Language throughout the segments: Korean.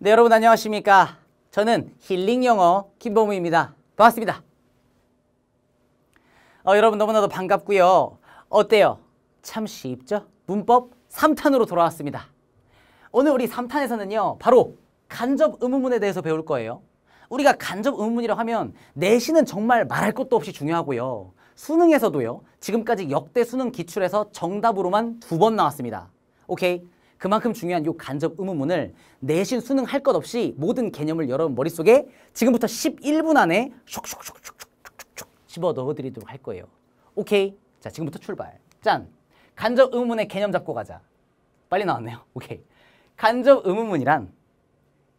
네, 여러분 안녕하십니까? 저는 힐링 영어 김범우입니다. 반갑습니다. 어, 여러분 너무나도 반갑고요. 어때요? 참 쉽죠? 문법 3탄으로 돌아왔습니다. 오늘 우리 3탄에서는요. 바로 간접 의문문에 대해서 배울 거예요. 우리가 간접 의문문이라고 하면 내신은 정말 말할 것도 없이 중요하고요. 수능에서도요. 지금까지 역대 수능 기출에서 정답으로만 두 번 나왔습니다. 오케이? 그만큼 중요한 요 간접 의문문을 내신 수능할 것 없이 모든 개념을 여러분 머릿속에 지금부터 11분 안에 슉슉슉슉슉슉슉 집어 넣어드리도록 할 거예요. 오케이. 자, 지금부터 출발. 짠. 간접 의문의 개념 잡고 가자. 빨리 나왔네요. 오케이. 간접 의문문이란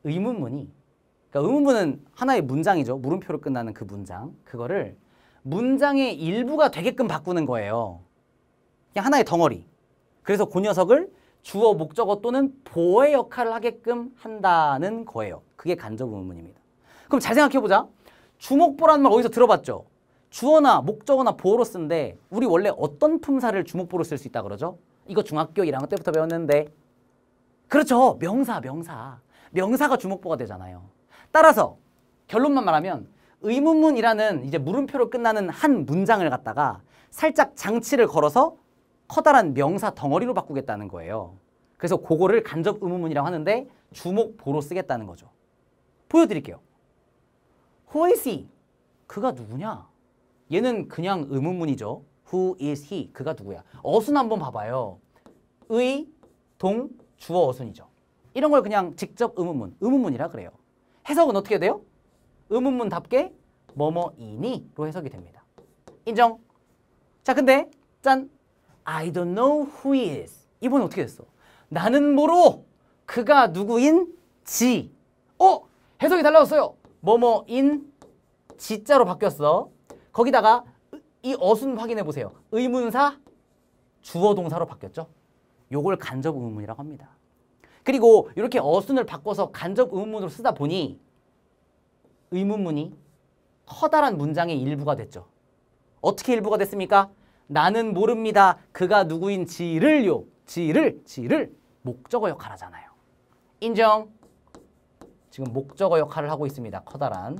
의문문이 그러니까 의문문은 하나의 문장이죠. 물음표로 끝나는 그 문장. 그거를 문장의 일부가 되게끔 바꾸는 거예요. 그냥 하나의 덩어리. 그래서 그 녀석을 주어, 목적어 또는 보의 역할을 하게끔 한다는 거예요. 그게 간접 의문입니다. 그럼 잘 생각해보자. 주목보라는 말 어디서 들어봤죠? 주어나 목적어나 보어로 쓴데 우리 원래 어떤 품사를 주목보로 쓸 수 있다 그러죠? 이거 중학교 1학년 때부터 배웠는데 그렇죠. 명사, 명사. 명사가 주목보가 되잖아요. 따라서 결론만 말하면 의문문이라는 이제 물음표로 끝나는 한 문장을 갖다가 살짝 장치를 걸어서 커다란 명사 덩어리로 바꾸겠다는 거예요. 그래서 그거를 간접 의문문이라고 하는데 주목보로 쓰겠다는 거죠. 보여드릴게요. Who is he? 그가 누구냐? 얘는 그냥 의문문이죠. Who is he? 그가 누구야? 어순 한번 봐봐요. 의, 동, 주어 어순이죠. 이런 걸 그냥 직접 의문문, 의문문이라 그래요. 해석은 어떻게 돼요? 의문문답게 뭐뭐이니로 해석이 됩니다. 인정? 자 근데 짠! I don't know who he is. 이번에 어떻게 됐어? 나는 모로 그가 누구인지. 어? 해석이 달라졌어요. 뭐뭐인 지자로 바뀌었어. 거기다가 이 어순 확인해 보세요. 의문사 주어 동사로 바뀌었죠. 요걸 간접 의문이라고 합니다. 그리고 이렇게 어순을 바꿔서 간접 의문으로 쓰다 보니 의문문이 커다란 문장의 일부가 됐죠. 어떻게 일부가 됐습니까? 나는 모릅니다. 그가 누구인지를요. 지를, 지를 목적어 역할 하잖아요. 인정. 지금 목적어 역할을 하고 있습니다. 커다란.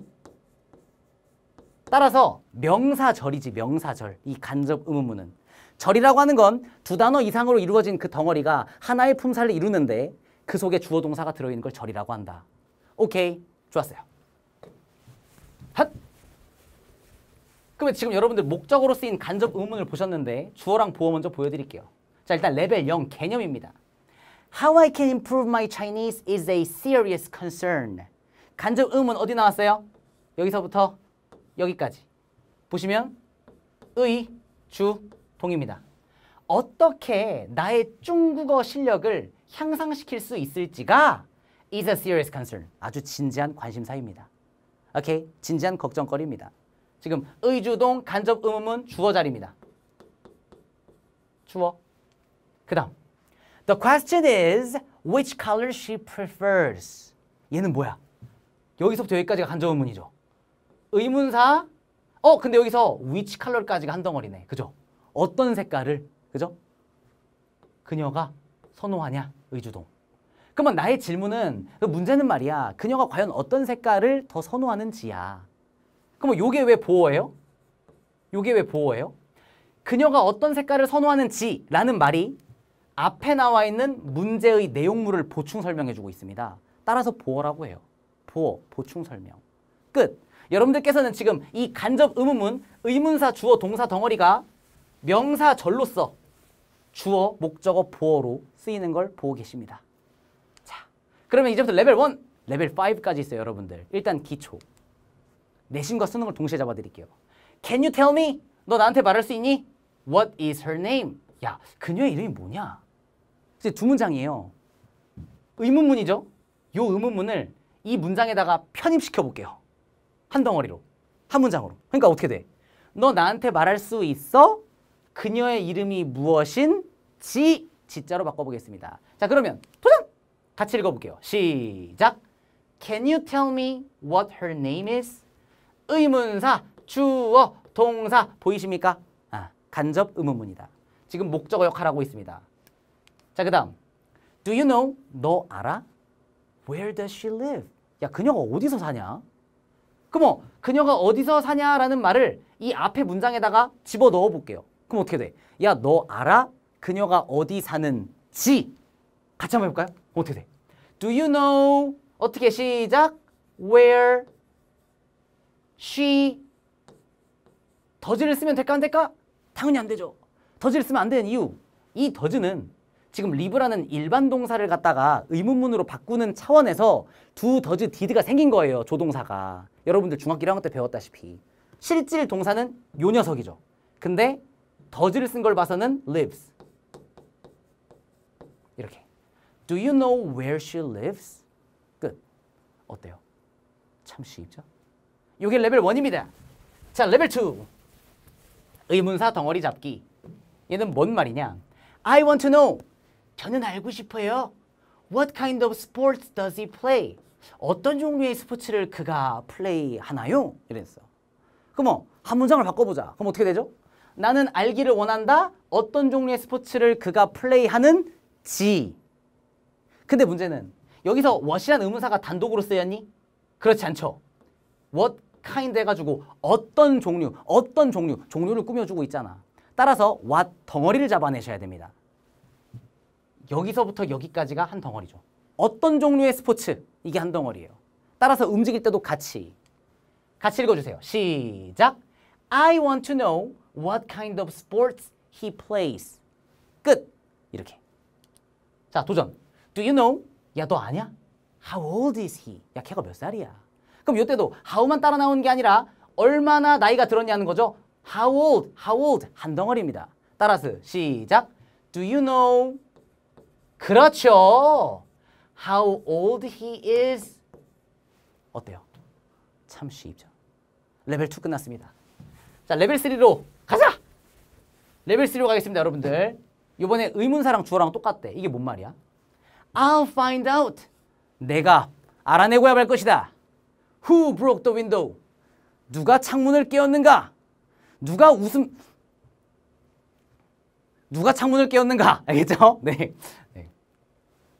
따라서 명사절이지 명사절 이 간접 의문문은 절이라고 하는 건 두 단어 이상으로 이루어진 그 덩어리가 하나의 품사를 이루는데 그 속에 주어 동사가 들어있는 걸 절이라고 한다. 오케이 좋았어요. 그러면 지금 여러분들 목적으로 쓰인 간접 의문을 보셨는데 주어랑 보어 먼저 보여드릴게요. 자 일단 레벨 0 개념입니다. How I can improve my Chinese is a serious concern. 간접 의문 어디 나왔어요? 여기서부터 여기까지. 보시면 의, 주, 동입니다. 어떻게 나의 중국어 실력을 향상시킬 수 있을지가 is a serious concern. 아주 진지한 관심사입니다. 오케이? 진지한 걱정거리입니다. 지금 의주동 간접 음음은 주어 자리입니다. 주어. 그 다음. The question is which color she prefers. 얘는 뭐야? 여기서부터 여기까지가 간접 음문이죠. 의문사. 어, 근데 여기서 which color까지가 한 덩어리네. 그죠? 어떤 색깔을, 그죠? 그녀가 선호하냐? 의주동. 그러면 나의 질문은 그 문제는 말이야. 그녀가 과연 어떤 색깔을 더 선호하는지야. 그럼 요게 왜 보호예요? 요게 왜 보호예요? 그녀가 어떤 색깔을 선호하는지라는 말이 앞에 나와 있는 문제의 내용물을 보충 설명해주고 있습니다. 따라서 보어라고 해요. 보어, 보충 설명. 끝! 여러분들께서는 지금 이 간접 의문문, 의문사, 주어, 동사, 덩어리가 명사절로서 주어, 목적어, 보어로 쓰이는 걸 보고 계십니다. 자, 그러면 이제부터 레벨 1, 레벨 5까지 있어요, 여러분들. 일단 기초. 내신과 수능을 동시에 잡아드릴게요. Can you tell me? 너 나한테 말할 수 있니? What is her name? 야, 그녀의 이름이 뭐냐? 이제 두 문장이에요. 의문문이죠? 요 의문문을 이 문장에다가 편입시켜 볼게요. 한 덩어리로. 한 문장으로. 그러니까 어떻게 돼? 너 나한테 말할 수 있어? 그녀의 이름이 무엇인? 지, 지자로 바꿔보겠습니다. 자, 그러면 도전! 같이 읽어볼게요. 시작! Can you tell me what her name is? 의문사, 주어, 동사 보이십니까? 아, 간접 의문문이다. 지금 목적어 역할하고 있습니다. 자, 그 다음 Do you know? 너 알아? Where does she live? 야, 그녀가 어디서 사냐? 그럼 뭐 그녀가 어디서 사냐라는 말을 이 앞에 문장에다가 집어넣어 볼게요. 그럼 어떻게 돼? 야, 너 알아? 그녀가 어디 사는지 같이 한번 해볼까요? 어떻게 돼? Do you know? 어떻게 시작? Where she 더즈를 쓰면 될까 안 될까? 당연히 안 되죠. 더즈를 쓰면 안 되는 이유. 이 더즈는 지금 리브라는 일반 동사를 갖다가 의문문으로 바꾸는 차원에서 두 더즈 디드가 생긴 거예요. 조동사가. 여러분들 중학교 1학년 때 배웠다시피. 실질 동사는 요 녀석이죠. 근데 더즈를 쓴 걸 봐서는 lives. 이렇게. Do you know where she lives? 끝. 어때요? 참 쉽죠? 이게 레벨 1입니다. 자, 레벨 2. 의문사 덩어리 잡기. 얘는 뭔 말이냐? I want to know. 저는 알고 싶어요. What kind of sports does he play? 어떤 종류의 스포츠를 그가 플레이하나요? 이랬어. 그럼 뭐, 한 문장을 바꿔보자. 그럼 어떻게 되죠? 나는 알기를 원한다. 어떤 종류의 스포츠를 그가 플레이하는 지. 근데 문제는 여기서 what이란 의문사가 단독으로 쓰였니? 그렇지 않죠. What 카인드 해가지고 어떤 종류, 어떤 종류, 종류를 꾸며주고 있잖아. 따라서 왓 덩어리를 잡아내셔야 됩니다. 여기서부터 여기까지가 한 덩어리죠. 어떤 종류의 스포츠? 이게 한 덩어리예요. 따라서 움직일 때도 같이. 같이 읽어주세요. 시작! I want to know what kind of sports he plays. 끝! 이렇게. 자, 도전. Do you know? 야, 너 아냐? How old is he? 야, 걔가 몇 살이야? 그럼 이때도 how만 따라 나오는 게 아니라 얼마나 나이가 들었냐는 거죠. How old, how old 한 덩어리입니다. 따라서 시작. Do you know? 그렇죠. How old he is? 어때요? 참 쉽죠. 레벨 2 끝났습니다. 자, 레벨 3로 가자! 레벨 3로 가겠습니다, 여러분들. 이번에 의문사랑 주어랑 똑같대. 이게 뭔 말이야? I'll find out. 내가 알아내고야 할 것이다. Who broke the window? 누가 창문을 깨웠는가? 누가 웃음 누가 창문을 깨웠는가? 알겠죠? 네. 네.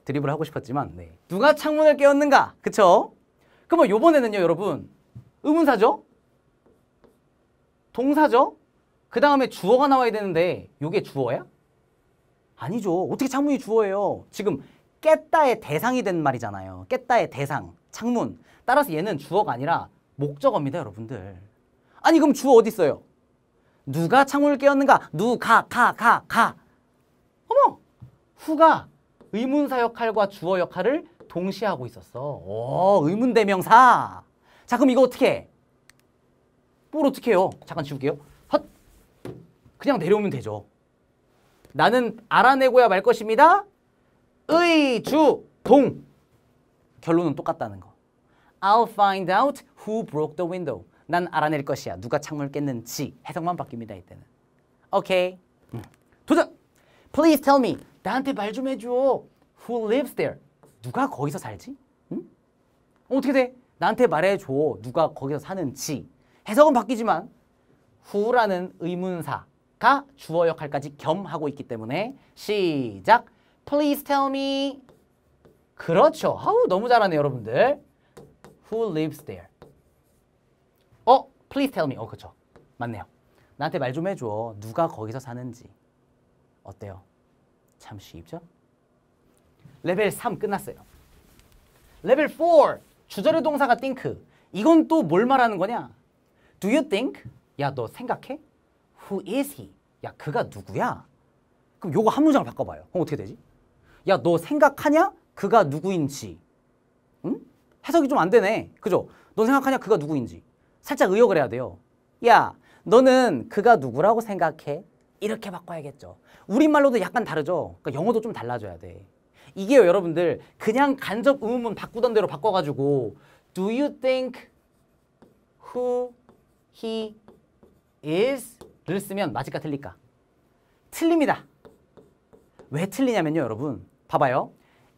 드립을 하고 싶었지만 네. 누가 창문을 깨웠는가? 그쵸? 그러면 뭐 요번에는요 여러분 의문사죠? 동사죠? 그 다음에 주어가 나와야 되는데 요게 주어야? 아니죠. 어떻게 창문이 주어예요? 지금 깼다의 대상이 된 말이잖아요. 깼다의 대상. 창문. 따라서 얘는 주어가 아니라 목적어입니다, 여러분들. 아니 그럼 주어 어디 있어요? 누가 창문을 깨웠는가? 누가, 가, 가, 가. 어머! 후가 의문사 역할과 주어 역할을 동시에 하고 있었어. 오, 어, 의문대명사. 자, 그럼 이거 어떻게 해? 뭘 어떻게 해요? 잠깐 지울게요. 헛! 그냥 내려오면 되죠. 나는 알아내고야 말 것입니다. 의, 주, 동. 결론은 똑같다는 거. I'll find out who broke the window. 난 알아낼 것이야. 누가 창문을 깼는지. 해석만 바뀝니다. 이때는. 오케이. Okay. 음. 도전! Please tell me. 나한테 말 좀 해줘. Who lives there? 누가 거기서 살지? 음? 어떻게 돼? 나한테 말해줘. 누가 거기서 사는지. 해석은 바뀌지만 who라는 의문사가 주어 역할까지 겸하고 있기 때문에 시작. Please tell me. 그렇죠. 아우 너무 잘하네 여러분들. Who lives there? 어? Please tell me. 어 그렇죠. 맞네요. 나한테 말 좀 해줘. 누가 거기서 사는지. 어때요? 참 쉽죠? 레벨 3 끝났어요. 레벨 4. 주절의 동사가 think. 이건 또 뭘 말하는 거냐? Do you think? 야너 생각해? Who is he? 야 그가 누구야? 그럼 요거 한 문장을 바꿔봐요. 그럼 어떻게 되지? 야너 생각하냐? 그가 누구인지 응? 해석이 좀 안 되네 그죠? 넌 생각하냐 그가 누구인지 살짝 의역을 해야 돼요 야 너는 그가 누구라고 생각해? 이렇게 바꿔야겠죠 우리말로도 약간 다르죠 그러니까 영어도 좀 달라져야 돼 이게요 여러분들 그냥 간접 의문문 바꾸던 대로 바꿔가지고 Do you think who he is? 를 쓰면 맞을까 틀릴까? 틀립니다 왜 틀리냐면요 여러분 봐봐요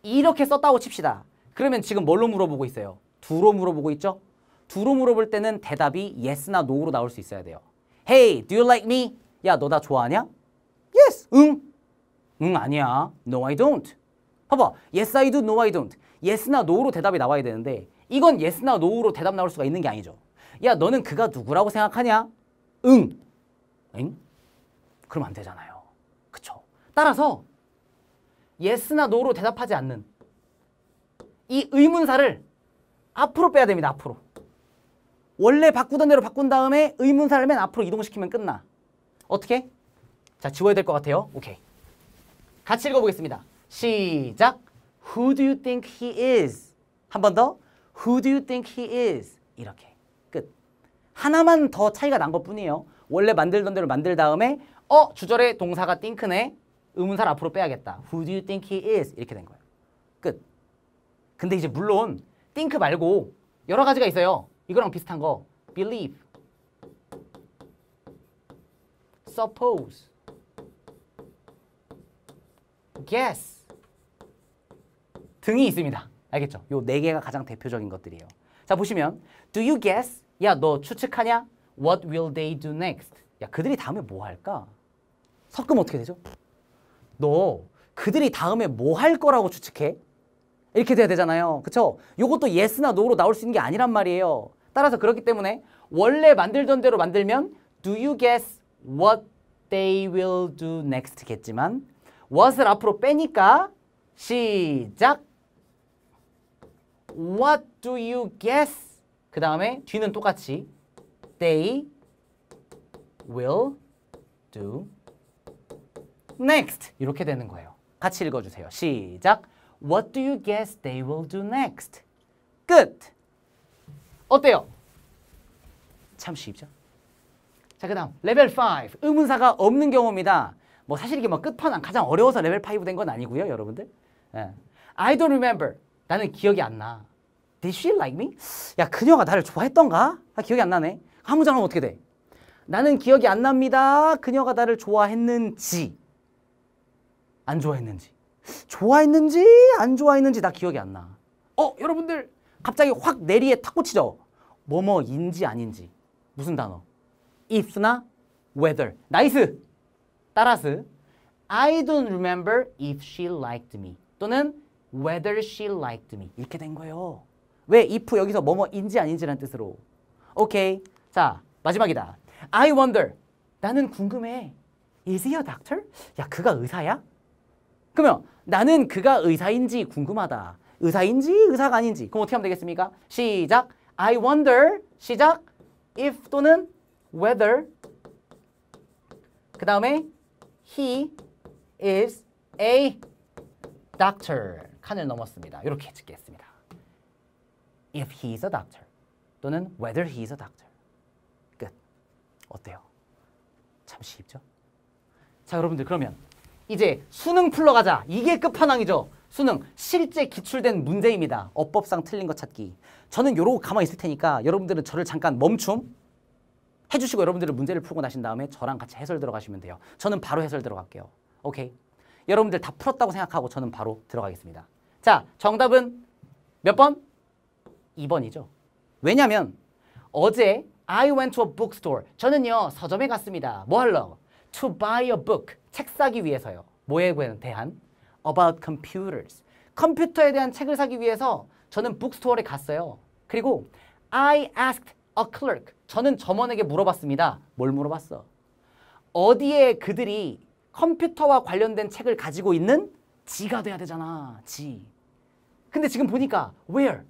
이렇게 썼다고 칩시다. 그러면 지금 뭘로 물어보고 있어요? 두로 물어보고 있죠? 두로 물어볼 때는 대답이 yes나 no로 나올 수 있어야 돼요. Hey, do you like me? 야, 너 나 좋아하냐? Yes, 응. 응, 아니야. No, I don't. 봐봐, yes, I do, no, I don't. yes나 no로 대답이 나와야 되는데 이건 yes나 no로 대답 나올 수가 있는 게 아니죠. 야, 너는 그가 누구라고 생각하냐? 응. 응? 그럼 안 되잖아요. 그쵸? 따라서 예스나 노로 대답하지 않는 이 의문사를 앞으로 빼야 됩니다. 앞으로. 원래 바꾸던 대로 바꾼 다음에 의문사를 맨 앞으로 이동시키면 끝나. 어떻게? 자, 지워야 될 것 같아요. 오케이. 같이 읽어보겠습니다. 시작. Who do you think he is? 한 번 더. Who do you think he is? 이렇게. 끝. 하나만 더 차이가 난 것뿐이에요. 원래 만들던 대로 만들 다음에 어? 주절에 동사가 띵크네 의문사를 앞으로 빼야겠다. Who do you think he is? 이렇게 된 거예요. 끝. 근데 이제 물론 think 말고 여러 가지가 있어요. 이거랑 비슷한 거. believe, suppose, guess 등이 있습니다. 알겠죠? 요 네 개가 가장 대표적인 것들이에요. 자, 보시면 do you guess? 야, 너 추측하냐? what will they do next? 야, 그들이 다음에 뭐 할까? 섞으면 어떻게 되죠? 너 그들이 다음에 뭐 할 거라고 추측해? 이렇게 돼야 되잖아요. 그쵸? 요것도 예스나 노로 나올 수 있는 게 아니란 말이에요. 따라서 그렇기 때문에 원래 만들던 대로 만들면 do you guess what they will do next 겠지만 what을 앞으로 빼니까 시작 what do you guess 그 다음에 뒤는 똑같이 they will do next 이렇게 되는 거예요. 같이 읽어주세요. 시작. What do you guess they will do next? 끝. 어때요? 참 쉽죠? 자, 그 다음 레벨 5. 의문사가 없는 경우입니다. 뭐 사실 이게 뭐 끝판왕 가장 어려워서 레벨 5 된 건 아니고요, 여러분들. 예. I don't remember. 나는 기억이 안 나. Did she like me? 야, 그녀가 나를 좋아했던가? 아, 기억이 안 나네. 한 문장은 어떻게 돼? 나는 기억이 안 납니다. 그녀가 나를 좋아했는지. 안 좋아했는지 좋아했는지 안 좋아했는지 나 기억이 안 나. 어 여러분들 갑자기 확 내리에 탁구치죠 뭐뭐인지 아닌지 무슨 단어? if나 whether 나이스 따라서 I don't remember if she liked me 또는 whether she liked me 이렇게 된 거예요. 왜 if 여기서 뭐뭐인지 아닌지란 뜻으로 오케이 자 마지막이다. I wonder 나는 궁금해. Is he a doctor? 야 그가 의사야? 그러면 나는 그가 의사인지 궁금하다. 의사인지 의사가 아닌지. 그럼 어떻게 하면 되겠습니까? 시작. I wonder. 시작. if 또는 whether. 그 다음에 he is a doctor. 칸을 넘었습니다. 이렇게 짓겠습니다. if he is a doctor. 또는 whether he is a doctor. 끝. 어때요? 참 쉽죠? 자, 여러분들 그러면 이제 수능 풀러 가자. 이게 끝판왕이죠. 수능 실제 기출된 문제입니다. 어법상 틀린 거 찾기. 저는 요러고 가만히 있을 테니까 여러분들은 저를 잠깐 멈춤 해주시고 여러분들은 문제를 풀고 나신 다음에 저랑 같이 해설 들어가시면 돼요. 저는 바로 해설 들어갈게요. 오케이. 여러분들 다 풀었다고 생각하고 저는 바로 들어가겠습니다. 자, 정답은 몇 번? 2번이죠. 왜냐면 어제 I went to a bookstore. 저는요, 서점에 갔습니다. 뭐 하려고? To buy a book. 책 사기 위해서요. 뭐에 대한? About computers. 컴퓨터에 대한 책을 사기 위해서 저는 북스토어에 갔어요. 그리고 I asked a clerk. 저는 점원에게 물어봤습니다. 뭘 물어봤어? 어디에 그들이 컴퓨터와 관련된 책을 가지고 있는 지가 돼야 되잖아. 지. 근데 지금 보니까 where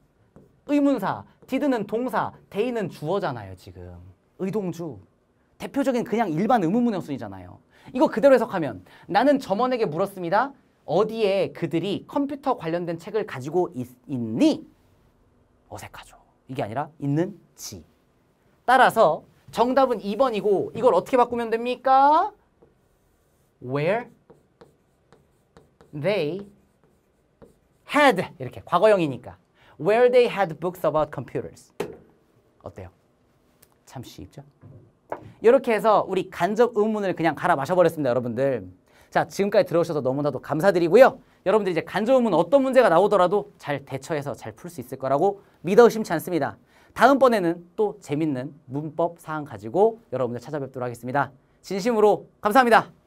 의문사, did는 동사, day는 주어잖아요, 지금. 의동주. 대표적인 그냥 일반 의문문형순이잖아요. 이거 그대로 해석하면 나는 점원에게 물었습니다. 어디에 그들이 컴퓨터 관련된 책을 가지고 있, 니 어색하죠. 이게 아니라 있는지. 따라서 정답은 2번이고 이걸 어떻게 바꾸면 됩니까? Where they had 이렇게 과거형이니까 Where they had books about computers 어때요? 참 쉽죠? 이렇게 해서 우리 간접 의문을 그냥 갈아 마셔버렸습니다, 여러분들. 자, 지금까지 들어오셔서 너무나도 감사드리고요. 여러분들 이제 간접 의문 어떤 문제가 나오더라도 잘 대처해서 잘 풀 수 있을 거라고 믿어 의심치 않습니다. 다음번에는 또 재밌는 문법 사항 가지고 여러분들 찾아뵙도록 하겠습니다. 진심으로 감사합니다.